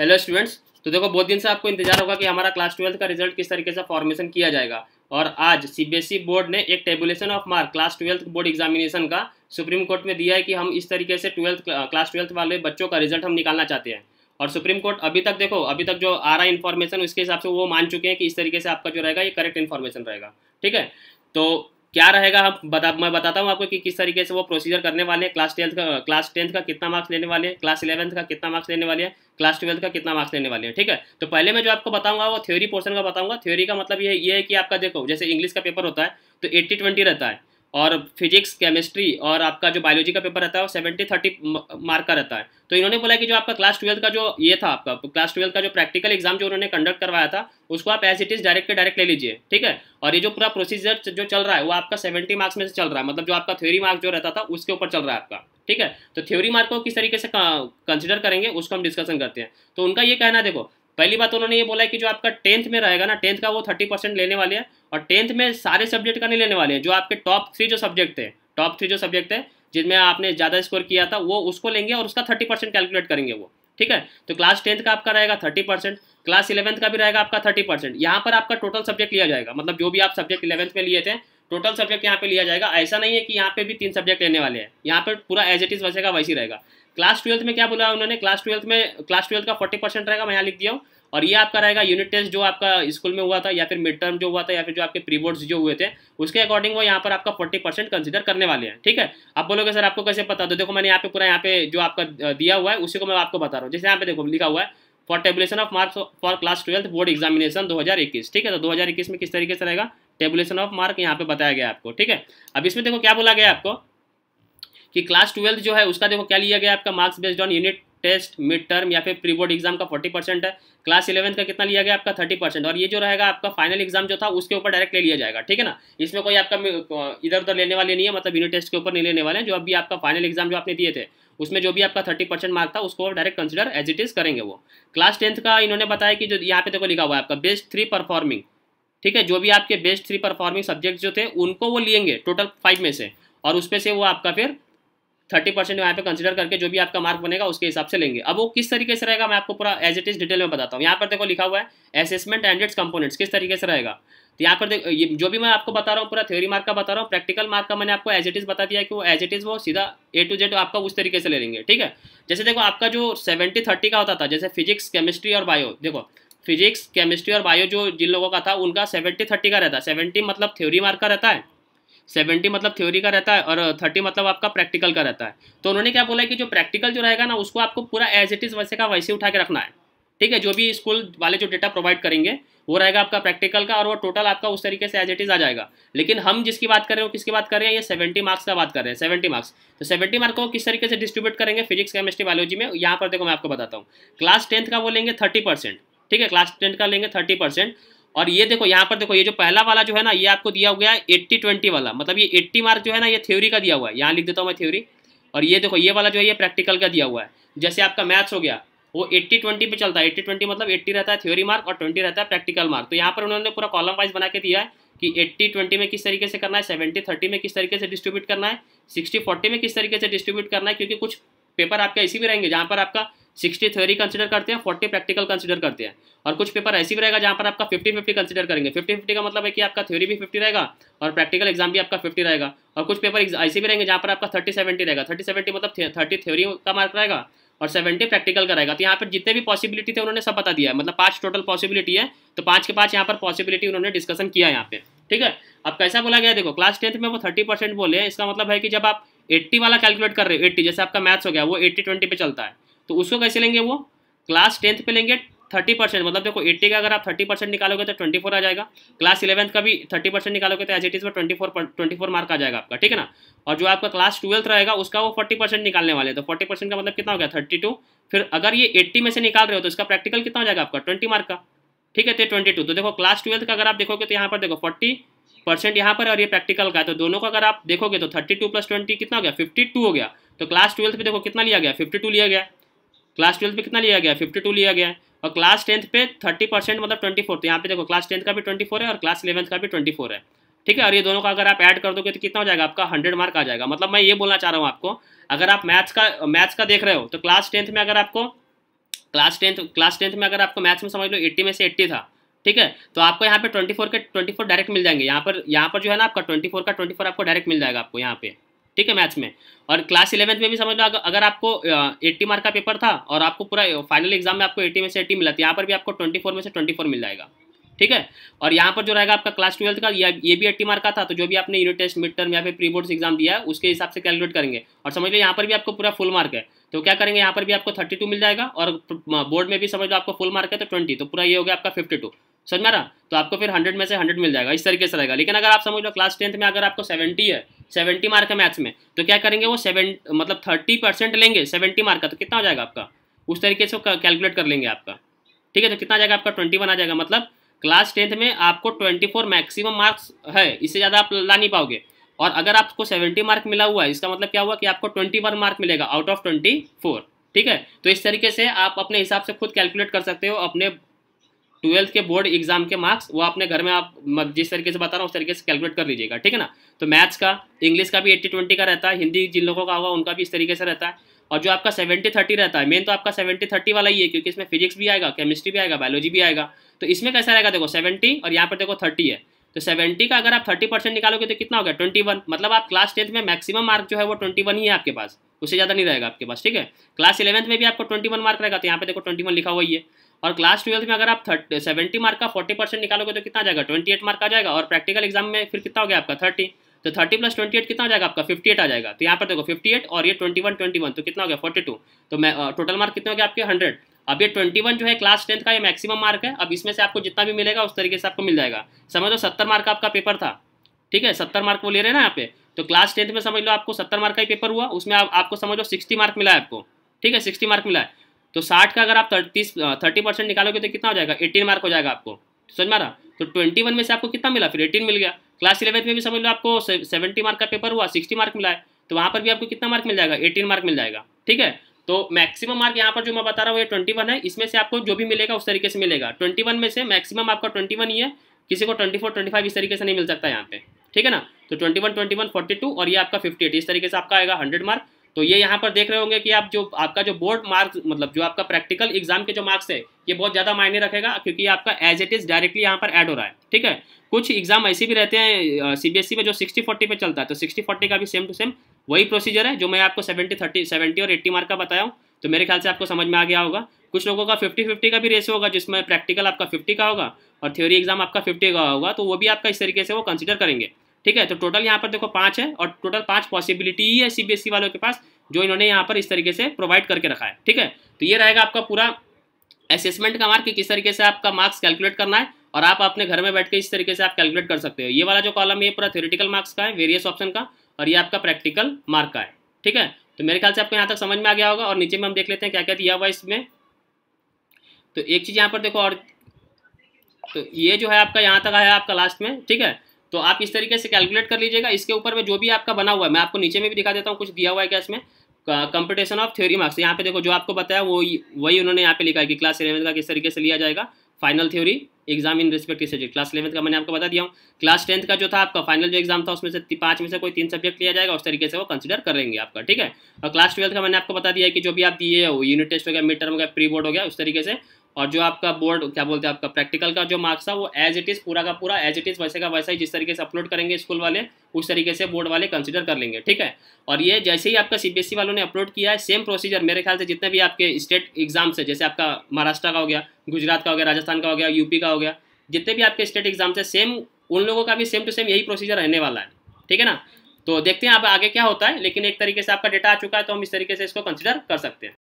hello students तो देखो बहुत दिन से आपको इंतजार होगा कि हमारा क्लास ट्वेल्थ का रिजल्ट किस तरीके से फॉर्मेशन किया जाएगा और आज सीबीएसई बोर्ड e ने एक tabulation of mark class twelfth board examination का सुप्रीम कोर्ट में दिया है कि हम इस तरीके से ट्वेल्थ क्लास ट्वेल्थ वाले बच्चों का रिजल्ट हम निकालना चाहते हैं और सुप्रीम कोर्ट अभी तक देखो अभी तक जो आ रहा है इन्फॉर्मेशन उसके हिसाब से वो मान चुके हैं कि इस तरीके से आपका जो रहेगा ये करेक्ट इन्फॉर्मेशन रहेगा ठीक है तो क्या रहेगा हम बता मैं बताता हूँ आपको कि किस तरीके से वो प्रोसीजर करने वाले हैं क्लास टेंथ का क्लास टेंथ का कितना मार्क्स लेने वाले हैं क्लास इलेवंथ का कितना मार्क्स लेने वाले हैं क्लास ट्वेल्थ का कितना मार्क्स लेने वाले हैं ठीक है तो पहले मैं जो आपको बताऊंगा वो थ्योरी पोर्सन का बताऊंगा थ्योरी का मतलब ये ये है कि आपका देखो जैसे इंग्लिश का पेपर होता है तो एट्टी ट्वेंटी रहता है और फिजिक्स केमिस्ट्री और आपका जो बायोलॉजी का पेपर रहता है वो सेवेंटी थर्टी मार्क का रहता है तो इन्होंने बोला कि जो आपका क्लास ट्वेल्थ का जो ये था आपका क्लास ट्वेल्थ का जो प्रैक्टिकल एग्जाम जो उन्होंने कंडक्ट करवाया था उसको आप as it is direct direct ले लीजिए ठीक है और ये जो पूरा प्रोसीजर जो चल रहा है वो आपका सेवेंटी मार्क्स में से चल रहा है मतलब जो आपका थ्योरी मार्क्स जो रहता था उसके ऊपर चल रहा है आपका ठीक है तो थ्योरी मार्क को किस तरीके से कंसिडर करेंगे उसको हम डिस्कशन करते हैं तो उनका ये कहना देखो पहली बात उन्होंने ये बोला है कि जो आपका टेंथ में रहेगा ना टेंथ का वो थर्टी परसेंट लेने वाले हैं और टेंथ में सारे सब्जेक्ट का नहीं लेने वाले हैं जो आपके टॉप थ्री जो सब्जेक्ट है टॉप थ्री जो सब्जेक्ट है जिनमें आपने ज़्यादा स्कोर किया था वो उसको लेंगे और उसका थर्टी परसेंट कैलकुलेट करेंगे वो ठीक है तो क्लास टेंथ का आपका रहेगा थर्टी परसेंट क्लास इलेवंथ का भी रहेगा आपका थर्टी परसेंट यहाँ पर आपका टोटल सब्जेक्ट लिया जाएगा मतलब जो भी आप सब्जेक्ट इलेवंथ में लिए थे टोटल सब्जेक्ट यहाँ पे लिया जाएगा ऐसा नहीं है कि यहाँ पे भी तीन सब्जेक्ट लेने वाले हैं यहाँ पे पूरा एज इट इज वैसे वैसी रहेगा क्लास ट्वेल्थ में क्या बोला उन्होंने क्लास ट्वेल्थ में क्लास ट्वेल्थ का फोर्टी परसेंट रहेगा मैं यहाँ लिख दिया हूँ और ये आपका रहेगा यूनिट टेस्ट जो आपका स्कूल में हुआ था या फिर मिड टर्म जो हुआ था या फिर जो आपके प्री बोर्ड्स जो हुए थे उसके अकॉर्डिंग वो यहाँ पर आपका फोर्टी परसेंट कंसिडर करने वाले हैं ठीक है आप बोलोगे सर आपको कैसे पता तो देखो मैंने यहाँ पे पूरा यहाँ पे जो आपका दिया हुआ है उसी को मैं आपको बता रहा हूँ जैसे यहाँ पे देखो लिखा हुआ है for tabulation of marks for class twelfth board examination दो ठीक है तो दो में किस तरीके से रहेगा टेबुलेशन ऑफ मार्क यहाँ पे बताया गया आपको ठीक है अब इसमें देखो क्या बोला गया आपको कि क्लास ट्वेल्थ जो है उसका देखो क्या लिया गया आपका marks based on unit test mid term या फिर प्री बोर्ड एग्जाम का फोर्टी परसेंट है क्लास इलेवंथ का कितना लिया गया आपका थर्टी परसेंट और ये जो रहेगा आपका फाइनल एग्जाम जो था उसके ऊपर डायरेक्ट ले लिया जाएगा ठीक है ना इसमें कोई आपका इधर उधर लेने वाले नहीं है मतलब यूनिट टेस्ट के ऊपर नहीं लेने वाले हैं जो अभी आपका फाइनल एग्जाम जो आपने दिए थे उसमें जो भी आपका थर्टी परसेंट मार्क था उसको direct consider as it is करेंगे वो क्लास टेंथ का इन्होंने बताया कि जो यहाँ पे देखो लिखा हुआ है आपका बेस्ट थ्री परफॉर्मिंग ठीक है जो भी आपके बेस्ट थ्री परफॉर्मिंग सब्जेक्ट जो थे उनको वो लेंगे टोटल फाइव में से और उसमें से वो आपका फिर थर्टी परसेंट यहाँ पे कंसिडर करके जो भी आपका मार्क बनेगा उसके हिसाब से लेंगे अब वो किस तरीके से रहेगा मैं आपको पूरा एज इट इज डिटेल में बताता हूँ यहाँ पर देखो लिखा हुआ है असेसमेंट एंड इट्स कंपोनेंट्स किस तरीके से रहेगा तो यहाँ पर देखो ये जो भी मैं आपको बता रहा हूँ पूरा थ्योरी मार्क का बता रहा हूँ प्रैक्टिकल मार्क का मैंने आपको एज इट इज बता दिया कि वो एज इट इज वो सीधा ए टू जेड आपका उस तरीके से ले लेंगे ठीक है जैसे देखो आपका जो सेवेंटी थर्टी का होता था जैसे फिजिक्स केमिस्ट्री और बायो देखो फिजिक्स केमिस्ट्री और बायो जो जिन लोगों का था उनका सेवेंटी थर्टी का रहता है सेवेंटी मतलब थ्योरी मार्क का रहता है सेवेंटी मतलब थ्योरी का रहता है और थर्टी मतलब आपका प्रैक्टिकल का रहता है तो उन्होंने क्या बोला है कि जो प्रैक्टिकल जो रहेगा ना उसको आपको पूरा एज इट इज़ वैसे का वैसे उठा के रखना है ठीक है जो भी स्कूल वाले जो डेटा प्रोवाइड करेंगे वो रहेगा आपका प्रैक्टिकल का और वो टोटल आपका उस तरीके से एज इट इज आ जाएगा लेकिन हम जिसकी बात कर रहे हो किसकी बात कर रहे हैं ये सेवेंटी मार्क्स का बात कर रहे हैं सेवेंटी मार्क्स तो सेवेंटी मार्क को किस तरीके से डिस्ट्रीब्यूट करेंगे फिजिक्स केमिस्ट्री बायोलॉजी में यहाँ पर देखो मैं आपको बताता हूँ क्लास टेंथ का बोलेंगे थर्टी परसेंट ठीक है क्लास टेन का लेंगे थर्टी परसेंट और ये देखो यहाँ पर देखो ये जो पहला वाला जो है ना ये आपको दिया हुआ है एट्टी ट्वेंटी वाला मतलब ये एट्टी मार्क जो है ना ये थ्योरी का दिया हुआ है यहाँ लिख देता हूँ मैं थ्योरी और ये देखो ये वाला जो है ये प्रैक्टिकल का दिया हुआ है जैसे आपका मैथ्स हो गया वो एट्टी ट्वेंटी पे चलता है एट्टी ट्वेंटी मतलब एट्टी रहता है थ्योरी मार्क और ट्वेंटी रहता है प्रैक्टिकल मार्क तो यहाँ पर उन्होंने पूरा कॉलम वाइज बना के दिया है कि एट्टी ट्वेंटी में किस तरीके से करना है सेवेंटी थर्टी में किस तरीके से डिस्ट्रीब्यूट करना है सिक्सटी फोर्टी में किस तरीके से डिस्ट्रीब्यूट करना है क्योंकि कुछ पेपर आपके ऐसे भी रहेंगे जहाँ पर आपका सिक्सटी थ्योरी कंसिडर करते हैं फोर्टी प्रैक्टिकल कंसिडर करते हैं और कुछ पेपर ऐसी भी रहेगा जहाँ पर आपका फिफ्टी फिफ्टी कंसिडर करेंगे फिफ्टी फिफ्टी का मतलब है कि आपका थ्योरी भी फिफ्टी रहेगा और प्रैक्टिकल एग्जाम भी आपका फिफ्टी रहेगा और कुछ पेपर ऐसे भी रहेंगे जहाँ पर आपका थर्टी सेवेंटी रहेगा थर्टी सेवेंटी मतलब थर्टी थ्योरी का मार्क रहेगा और सेवेंटी प्रैक्टिकल का रहेगा तो यहाँ पर जितने भी पॉसिबिलिटी थे उन्होंने सब बता दिया है मतलब पाँच टोटल पॉसिबिलिटी है तो पाँच के पाँच यहाँ पर पॉसिबिलिटी उन्होंने डिस्कशन किया यहाँ पे ठीक है अब कैसा बोला गया देखो क्लास टेंथ में वो थर्टी परसेंट बोले इसका मतलब है कि जब आप एट्टी वाला कैलकुलेट कर रहे हो एट्टी जैसे आपका मैथ्स हो गया वो एट्टी ट्वेंटी पे चलता है तो उसको कैसे लेंगे वो क्लास टेंथ पे लेंगे थर्टी परसेंट मतलब देखो एट्टी का अगर आप थर्टी परसेंट निकालोगे तो ट्वेंटी फोर आ जाएगा क्लास इलेवंथ का भी थर्टी परसेंट निकालोगे तो एज इट इज़ पर twenty four twenty four mark आ जाएगा आपका ठीक है ना और जो आपका क्लास ट्वेल्थ रहेगा उसका वो फोर्टी परसेंट निकालने वाले हैं तो फोर्टी परसेंट का मतलब कितना हो गया थर्टी टू फिर अगर ये एट्टी में से निकाल रहे हो तो इसका प्रैक्टिकल कितना हो जाएगा आपका ट्वेंटी मार्क का ठीक है तो ट्वेंटी टू तो देखो क्लास ट्वेल्थ का अगर आप देखोगे तो यहाँ पर देखो फोर्टी परसेंट यहाँ पर और ये प्रैक्टिकल का है तो दोनों का अगर आप देखोगे तो थर्टी टू प्लस ट्वेंटी कितना हो गया फिफ्टी टू हो गया तो क्लास ट्वेल्थ पे देखो कितना लिया गया फिफ्टी टू लिया गया क्लास ट्वेल्थ पे कितना लिया गया फिफ्टी टू लिया गया और क्लास टेंथ पे थर्टी परसेंट मतलब ट्वेंटी फोर तो यहाँ पे देखो क्लास टेंथ का भी ट्वेंटी फोर है और क्लास इलेवंथ का भी ट्वेंटी फोर है ठीक है और ये दोनों का अगर आप ऐड कर दोगे तो कितना हो जाएगा आपका हंड्रेड मार्क आ जाएगा मतलब मैं ये बोलना चाह रहा हूँ आपको अगर आप मैथ्स का मैथ्स का देख रहे हो तो क्लास टेंथ में अगर आपको क्लास टेंथ क्लास टेंथ में अगर आपको मैथ्स में समझ लो एट्टी में से एट्टी था ठीक है तो आपको यहाँ पे फोर के फोर डायरेक्ट मिल जाएंगे यहाँ पर यहाँ पर जो है ना आपका फोर का फोर आपको डायरेक्ट मिल जाएगा आपको यहाँ पे ठीक है मैथ्स में और क्लास इलेवंथ में भी समझ लो अगर आपको एट्टी मार्क का पेपर था और आपको पूरा फाइनल एग्जाम में आपको एट्टी में से एट्टी मिला था तो यहाँ पर भी आपको ट्वेंटी में से ट्वेंटी मिल जाएगा ठीक है और यहाँ पर जो रहेगा आपका क्लास ट्वेल्थ का या ये भी एट्टी मार्क का था तो जो भी आपने यूनिट टेस्ट मिड टर्म या फिर प्री बोर्ड्स एग्जाम दिया है उसके हिसाब से कैलकुलेट करेंगे और समझ लो यहाँ पर भी आपको पूरा फुल मार्क है तो क्या करेंगे यहाँ पर भी आपको थर्टी टू मिल जाएगा और बोर्ड में भी समझ लो आपको फुल मार्क है तो ट्वेंटी तो पूरा ये हो गया आपका फिफ्टी टू समझ में रहा तो आपको फिर हंड्रेड में से हंड्रेड मिल जाएगा इस तरीके से रहेगा लेकिन अगर आप समझ लो क्लास टेंथ में अगर आपको सेवेंटी है सेवेंटी मार्क है मैथ्स में तो क्या करेंगे वो सेवन मतलब थर्टी परसेंट लेंगे सेवेंटी मार्क का तो कितना हो जाएगा आपका उस तरीके से कैलकुलेट कर लेंगे आपका ठीक है तो कितना आ जाएगा आपका ट्वेंटी वन आ जाएगा मतलब क्लास टेंथ में आपको ट्वेंटी फोर मैक्सिमम मार्क्स है इससे ज़्यादा आप ला नहीं पाओगे और अगर आपको सेवेंटी मार्क मिला हुआ है इसका मतलब क्या हुआ कि आपको ट्वेंटी वन मार्क मिलेगा आउट ऑफ ट्वेंटी फोर ठीक है तो इस तरीके से आप अपने हिसाब से खुद कैलकुलेट कर सकते हो अपने ट्वेल्थ के बोर्ड एग्जाम के मार्क्स वो अपने घर में आप जिस तरीके से बता रहा हूँ उस तरीके से कैलकुलेट कर लीजिएगा ठीक है ना तो मैथ्स का इंग्लिश का भी एट्टी ट्वेंटी का रहता है हिंदी जिन लोगों का होगा उनका भी इस तरीके से रहता है और जो आपका सेवेंटी थर्टी रहता है मेन तो आपका सेवेंटी थर्टी वाला ही है क्योंकि इसमें फिजिक्स भी आएगा केमिस्ट्री भी आएगा बायोलॉजी भी आएगा तो इसमें कैसा रहेगा देखो सेवेंटी और यहाँ पर देखो थर्टी है तो सेवेंटी का अगर आप थर्टी परसेंट निकालोगे तो कितना हो गया ट्वेंटी वन मतलब आप क्लास टेंथ में मैक्सिमम मार्क जो है वो ट्वेंटी वन ही है आपके पास उससे ज़्यादा नहीं रहेगा आपके पास ठीक है क्लास इलेवंथ में भी आपको ट्वेंटी वन मार्क रहेगा तो यहाँ पे देखो ट्वेंटी वन लिखा हुआ ही है और क्लास ट्वेल्थ में अगर आप थर्ट सेवेंटी मार्क का फोर्टी परसेंट निकालोगे तो कितना जाएगा ट्वेंटी एट मार्क आ जाएगा और प्रैक्टिकल एग्जाम में फिर कितना हो गया आपका थर्टी तो थर्टी प्लस ट्वेंटी एट कितना आ जाएगा आपका फिफ्टी एट आ जाएगा तो यहाँ पर देखो फिफ्टी एट और ये ट्वेंटी वन ट्वेंटी वन तो कितना हो गया फोर्टी टू तो मैं टोटल मार्क कितने हो गया आपके हंड्रेड अब ये ट्वेंटी वन जो है क्लास टेंथ का ये मैक्सिमम मार्क है अब इसमें से आपको जितना भी मिलेगा उस तरीके से आपको मिल जाएगा समझ लो सत्तर मार्क आपका पेपर था ठीक है सत्तर मार्क वो ले रहे हैं ना यहाँ पे तो क्लास टेंथ में समझ लो आपको सत्तर मार्क का ही पेपर हुआ उसमें आप, आपको समझ लो सिक्सटी मार्क मिला है आपको ठीक है सिक्सटी मार्क मिला है तो साठ का अगर आप तीस थर्टी परसेंट निकालोगे तो कितना हो जाएगा एटीन मार्क हो जाएगा आपको समझ मारा तो ट्वेंटी वन में से आपको कितना मिला फिर एटीन मिल गया क्लास इलेवंथ में भी समझ लो आपको सेवेंटी मार्क का पेपर हुआ सिक्सटी मार्क मिला है तो वहाँ पर भी आपको कितना मार्क मिल जाएगा एटीन मार्क मिल जाएगा ठीक है तो मैक्सिमम मार्क यहाँ पर जो मैं बता रहा हूँ ये ट्वेंटी वन है इसमें से आपको जो भी मिलेगा उस तरीके से मिलेगा ट्वेंटी वन में से मैक्सिमम आपका ट्वेंटी वन ही है किसी को ट्वेंटी फोर ट्वेंटी फाइव इस तरीके से नहीं मिल सकता यहाँ पे ठीक है ना तो twenty one twenty one two और ये आपका फिफ्टी एट इस तरीके से आपका आएगा हंड्रेड मार्क तो ये यहाँ पर देख रहे होंगे कि आप जो आपका जो बोर्ड मार्क्स मतलब जो आपका प्रैक्टिकल एग्जाम के जो मार्क्स है ये बहुत ज़्यादा मायने रखेगा क्योंकि आपका एज इट इज़ डायरेक्टली यहाँ पर ऐड हो रहा है ठीक है कुछ एग्जाम ऐसे भी रहते हैं सीबीएसई e में जो सिक्सटी फोर्टी पे चलता है तो सिक्सटी फोर्टी का भी सेम टू सेम वही प्रोसीजर है जो मैं आपको सेवेंटी थर्टी सेवेंटी और एट्टी मार्क का बताया हूँ तो मेरे ख्याल से आपको समझ में आ गया होगा कुछ लोगों का फिफ्टी फिफ्टी का भी रेस होगा जिसमें प्रैक्टिकल आपका फिफ्टी का होगा और थ्योरी एग्जाम आपका फिफ्टी का होगा तो वो भी आपका इस तरीके से वो कंसिडर करेंगे ठीक है तो टोटल यहाँ पर देखो पाँच है और टोटल पाँच पॉसिबिलिटी ही है सीबीएसई e वालों के पास जो इन्होंने यहाँ पर इस तरीके से प्रोवाइड करके रखा है ठीक है तो ये रहेगा आपका पूरा असेसमेंट का मार्क कि किस तरीके से आपका मार्क्स कैलकुलेट करना है और आप अपने घर में बैठ के इस तरीके से आप कैलकुलेट कर सकते हो ये वाला जो कॉलम है पूरा थेरेटिकल मार्क्स का है वेरियस ऑप्शन का और ये आपका प्रैक्टिकल मार्क का है ठीक है तो मेरे ख्याल से आपको यहाँ तक समझ में आ गया होगा और नीचे में हम देख लेते हैं क्या क्या दिया हुआ इसमें तो एक चीज़ यहाँ पर देखो और तो ये जो है आपका यहाँ तक आया आपका लास्ट में ठीक है तो आप इस तरीके से कैलकुलेट कर लीजिएगा इसके ऊपर में जो भी आपका बना हुआ है मैं आपको नीचे में भी दिखा देता हूँ कुछ दिया हुआ है क्या इसमें कंपटीशन ऑफ थ्योरी मार्क्स यहाँ पे देखो जो आपको बताया वो वही उन्होंने यहाँ पे लिखा है कि क्लास इलेवंथ का किस तरीके से लिया जाएगा final theory exam in respective subject class eleventh का मैंने आपको बता दिया हूँ क्लास टेंथ का जो था आपका फाइनल जो एग्जाम था उसमें से पाँच में से कोई तीन सब्जेक्ट लिया जाएगा उस तरीके से वो कंसिडर करेंगे आपका ठीक है और क्लास ट्वेल्थ का मैंने आपको बता दिया कि जो भी आप दिए हो यूनिट टेस्ट हो गया मिड टर्म हो गया प्री बोर्ड हो गया उस तरीके से और जो आपका बोर्ड क्या बोलते हैं आपका प्रैक्टिकल का जो मार्क्स था वो एज इट इज़ पूरा का पूरा एज इट इज़ वैसे का वैसा ही जिस तरीके से अपलोड करेंगे स्कूल वाले उस तरीके से बोर्ड वाले कंसिडर कर लेंगे ठीक है और ये जैसे ही आपका सी वालों ने अपलोड किया है सेम प्रोसीजर मेरे ख्याल से जितने भी आपके स्टेट एग्जाम्स है जैसे आपका महाराष्ट्र का हो गया गुजरात का हो गया राजस्थान का हो गया यूपी का हो गया जितने भी आपके स्टेट एग्जाम्स है सेम उन लोगों का भी सेम टू सेम यही प्रोसीजर रहने वाला है ठीक है ना तो देखते हैं आप आगे क्या होता है लेकिन एक तरीके से आपका डेटा आ चुका है तो हम इस तरीके से इसको कंसिडर कर सकते हैं